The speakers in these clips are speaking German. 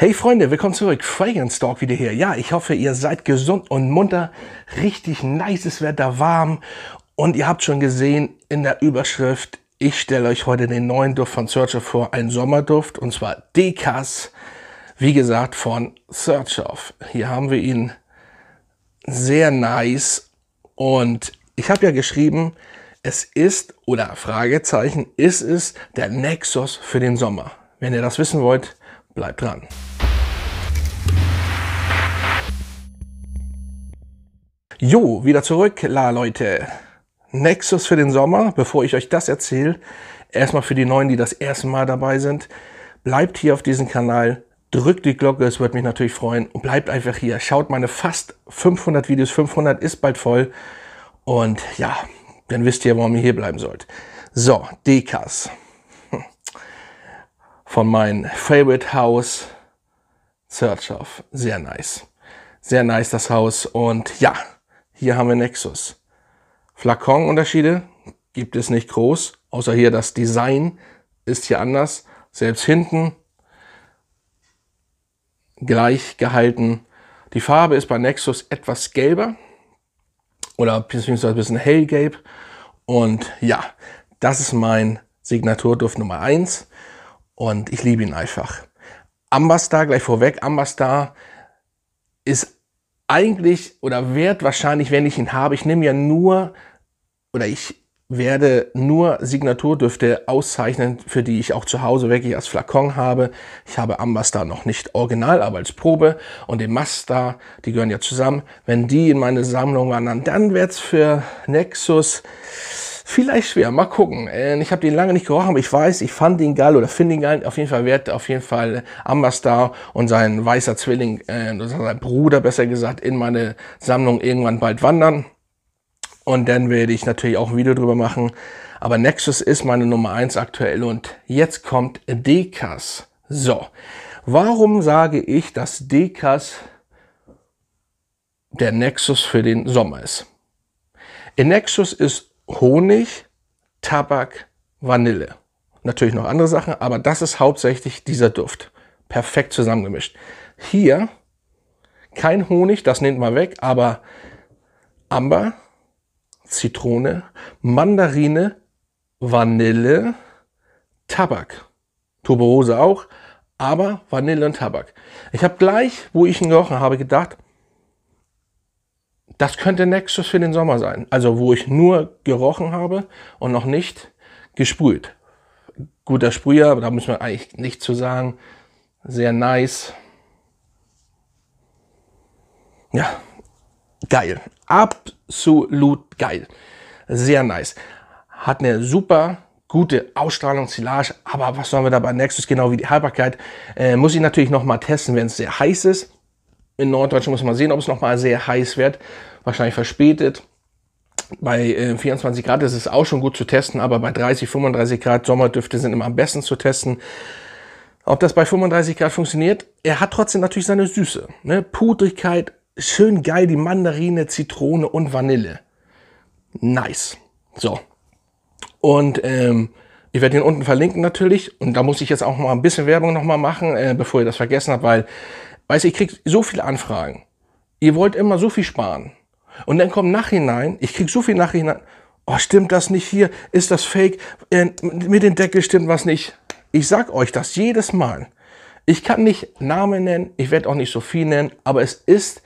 Hey Freunde, willkommen zurück. Fragrance Talk wieder hier. Ja, ich hoffe, ihr seid gesund und munter. Richtig nices Wetter, warm. Und ihr habt schon gesehen in der Überschrift, ich stelle euch heute den neuen Duft von Searcher vor, Ein Sommerduft, und zwar Dekas. wie gesagt, von Searcher. Hier haben wir ihn sehr nice. Und ich habe ja geschrieben, es ist, oder Fragezeichen, ist es der Nexus für den Sommer. Wenn ihr das wissen wollt, bleibt dran. Jo, wieder zurück, la Leute. Nexus für den Sommer, bevor ich euch das erzähle, erstmal für die Neuen, die das erste Mal dabei sind, bleibt hier auf diesem Kanal, drückt die Glocke, es wird mich natürlich freuen und bleibt einfach hier. Schaut meine fast 500 Videos, 500 ist bald voll und ja, dann wisst ihr, warum ihr hier bleiben sollt. So, Dekas. Hm. Von meinem Favorite House, Search of. Sehr nice. Sehr nice, das Haus. Und ja, hier haben wir Nexus. Flakonunterschiede gibt es nicht groß, außer hier das Design ist hier anders. Selbst hinten gleich gehalten. Die Farbe ist bei Nexus etwas gelber oder beziehungsweise ein bisschen hellgelb. Und ja, das ist mein Signaturduft Nummer 1 und ich liebe ihn einfach. Ambastar, gleich vorweg, Ambastar ist eigentlich oder werde wahrscheinlich, wenn ich ihn habe, ich nehme ja nur oder ich werde nur Signaturdüfte auszeichnen, für die ich auch zu Hause wirklich als Flakon habe. Ich habe Ambassador noch nicht original, aber als Probe und den Master, die gehören ja zusammen. Wenn die in meine Sammlung wandern, dann wird's für Nexus vielleicht schwer. Mal gucken. Äh, ich habe den lange nicht gerochen, aber ich weiß, ich fand ihn geil oder finde ihn geil. Auf jeden Fall wird auf jeden Fall äh, Ambastar und sein weißer Zwilling, äh, sein Bruder besser gesagt, in meine Sammlung irgendwann bald wandern. Und dann werde ich natürlich auch ein Video drüber machen. Aber Nexus ist meine Nummer 1 aktuell und jetzt kommt Dekas. So, warum sage ich, dass Dekas der Nexus für den Sommer ist? In Nexus ist Honig, Tabak, Vanille. Natürlich noch andere Sachen, aber das ist hauptsächlich dieser Duft. Perfekt zusammengemischt. Hier kein Honig, das nehmt man weg, aber Amber, Zitrone, Mandarine, Vanille, Tabak. Tuberose auch, aber Vanille und Tabak. Ich habe gleich, wo ich ihn gerochen habe, gedacht, das könnte Nexus für den Sommer sein. Also wo ich nur gerochen habe und noch nicht gesprüht. Guter Sprüher, aber da muss man eigentlich nichts zu sagen. Sehr nice. Ja, geil. Absolut geil. Sehr nice. Hat eine super gute Ausstrahlung, Silage, aber was sollen wir da bei Nexus, genau wie die Haltbarkeit, äh, muss ich natürlich nochmal testen, wenn es sehr heiß ist in Norddeutschland muss man sehen, ob es nochmal sehr heiß wird. Wahrscheinlich verspätet. Bei äh, 24 Grad ist es auch schon gut zu testen, aber bei 30, 35 Grad Sommerdüfte sind immer am besten zu testen. Ob das bei 35 Grad funktioniert, er hat trotzdem natürlich seine Süße. Ne? Pudrigkeit, schön geil, die Mandarine, Zitrone und Vanille. Nice. So. Und ähm, ich werde ihn unten verlinken natürlich. Und da muss ich jetzt auch mal ein bisschen Werbung nochmal machen, äh, bevor ihr das vergessen habt, weil Weißt du, ich krieg so viele Anfragen. Ihr wollt immer so viel sparen. Und dann kommt nachhinein, ich krieg so viel nachhinein, oh, stimmt das nicht hier? Ist das fake? Äh, mit dem Deckel stimmt was nicht. Ich sag euch das jedes Mal. Ich kann nicht Namen nennen, ich werde auch nicht so viel nennen, aber es ist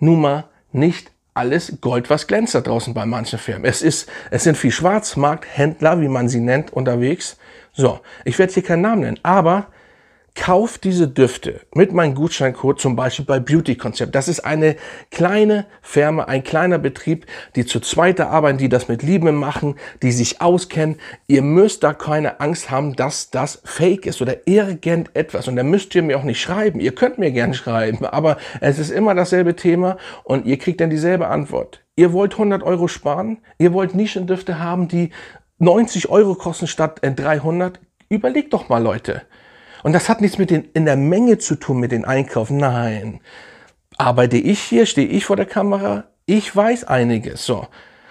nun mal nicht alles Gold, was glänzt da draußen bei manchen Firmen. Es ist, es sind viel Schwarzmarkthändler, wie man sie nennt, unterwegs. So, ich werde hier keinen Namen nennen, aber Kauft diese Düfte mit meinem Gutscheincode zum Beispiel bei Beauty Concept. Das ist eine kleine Firma, ein kleiner Betrieb, die zu zweiter arbeiten, die das mit Liebe machen, die sich auskennen. Ihr müsst da keine Angst haben, dass das Fake ist oder irgendetwas. Und da müsst ihr mir auch nicht schreiben. Ihr könnt mir gern schreiben, aber es ist immer dasselbe Thema und ihr kriegt dann dieselbe Antwort. Ihr wollt 100 Euro sparen, ihr wollt Nischendüfte haben, die 90 Euro kosten statt 300. Äh, Überlegt doch mal, Leute. Und das hat nichts mit den, in der Menge zu tun, mit den Einkaufen. Nein. Arbeite ich hier, stehe ich vor der Kamera, ich weiß einiges. So.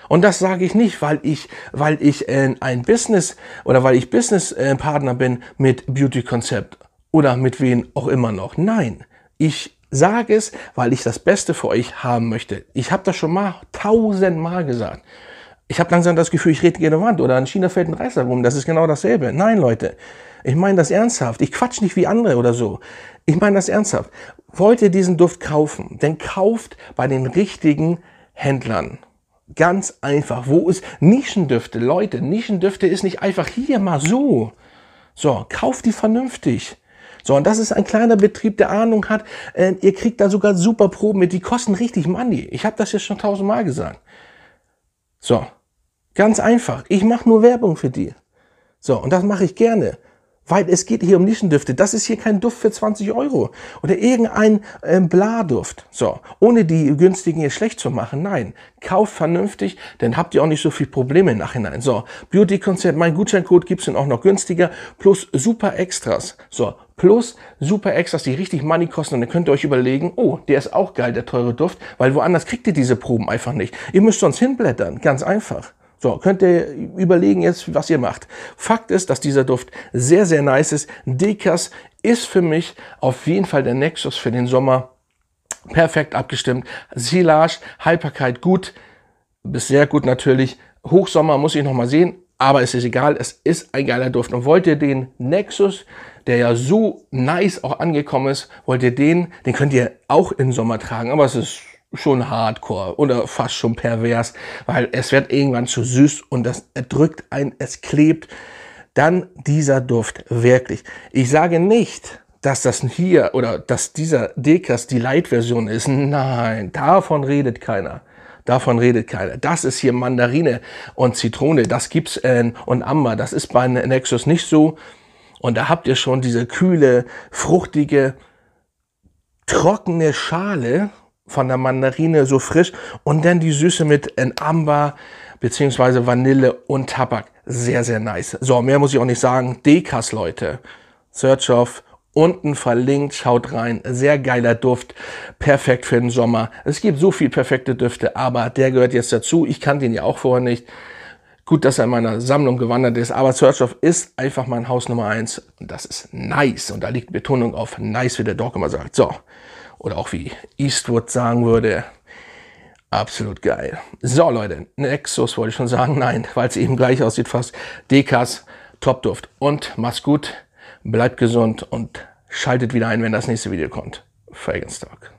Und das sage ich nicht, weil ich, weil ich äh, ein Business oder weil ich Businesspartner äh, bin mit beauty Concept oder mit wen auch immer noch. Nein, ich sage es, weil ich das Beste für euch haben möchte. Ich habe das schon mal tausendmal gesagt. Ich habe langsam das Gefühl, ich rede gegen eine Wand oder in China fällt ein Reißer rum. Das ist genau dasselbe. Nein, Leute. Ich meine das ernsthaft. Ich quatsch nicht wie andere oder so. Ich meine das ernsthaft. Wollt ihr diesen Duft kaufen, Denn kauft bei den richtigen Händlern. Ganz einfach. Wo ist Nischendüfte? Leute, Nischendüfte ist nicht einfach hier mal so. So, kauft die vernünftig. So, und das ist ein kleiner Betrieb, der Ahnung hat. Äh, ihr kriegt da sogar super Proben mit. Die kosten richtig Money. Ich habe das jetzt schon tausendmal gesagt. So, ganz einfach. Ich mache nur Werbung für die. So, und das mache ich gerne. Weil es geht hier um Nischendüfte. Das ist hier kein Duft für 20 Euro oder irgendein ähm, duft So, ohne die günstigen hier schlecht zu machen. Nein, kauft vernünftig, dann habt ihr auch nicht so viel Probleme im Nachhinein. So, beauty konzert mein Gutscheincode gibt's dann auch noch günstiger, plus super Extras. So, plus super Extras, die richtig Money kosten. Und dann könnt ihr euch überlegen, oh, der ist auch geil, der teure Duft, weil woanders kriegt ihr diese Proben einfach nicht. Ihr müsst sonst hinblättern, ganz einfach. So, könnt ihr überlegen jetzt, was ihr macht. Fakt ist, dass dieser Duft sehr, sehr nice ist. Dekas ist für mich auf jeden Fall der Nexus für den Sommer. Perfekt abgestimmt. Silage, Haltbarkeit gut, bis sehr gut natürlich. Hochsommer muss ich nochmal sehen, aber es ist egal, es ist ein geiler Duft. Und wollt ihr den Nexus, der ja so nice auch angekommen ist, wollt ihr den, den könnt ihr auch im Sommer tragen, aber es ist schon hardcore oder fast schon pervers, weil es wird irgendwann zu süß und das erdrückt ein, es klebt. Dann dieser Duft wirklich. Ich sage nicht, dass das hier oder dass dieser Dekas die Light-Version ist. Nein, davon redet keiner. Davon redet keiner. Das ist hier Mandarine und Zitrone. Das gibt's äh, und Amber. Das ist bei Nexus nicht so. Und da habt ihr schon diese kühle, fruchtige, trockene Schale von der Mandarine so frisch und dann die Süße mit Amber beziehungsweise Vanille und Tabak. Sehr, sehr nice. So, mehr muss ich auch nicht sagen. Dekas, Leute. Search of unten verlinkt. Schaut rein. Sehr geiler Duft. Perfekt für den Sommer. Es gibt so viel perfekte Düfte, aber der gehört jetzt dazu. Ich kannte ihn ja auch vorher nicht. Gut, dass er in meiner Sammlung gewandert ist, aber Search of ist einfach mein Haus Nummer eins. Und das ist nice. Und da liegt Betonung auf nice, wie der Doc immer sagt. So. Oder auch wie Eastwood sagen würde, absolut geil. So Leute, Nexus wollte ich schon sagen, nein, weil es eben gleich aussieht fast. Dekas, Topduft. Und macht's gut, bleibt gesund und schaltet wieder ein, wenn das nächste Video kommt. Fragrance Talk.